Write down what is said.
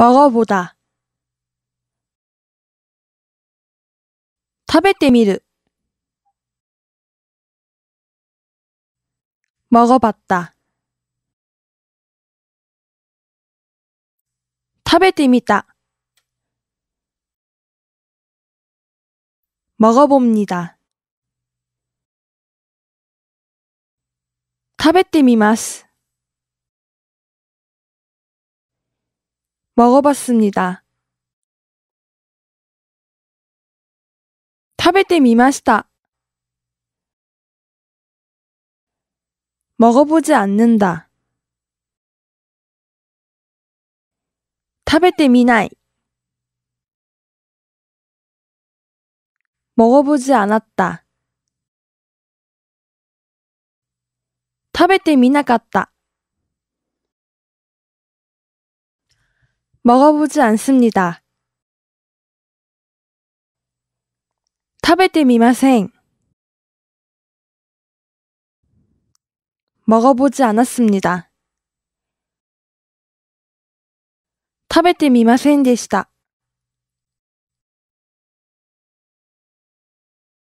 먹어보다食べてみる먹어봤다食べてみた먹어봅니다食べてみます먹어봤습니다食べてみました。먹어보지않는다食べてみない먹어보지않았다食べてみなかった。 먹어보지 않습니다. 食べてみません. 먹어보지 않았습니다. 食べてみませんでした.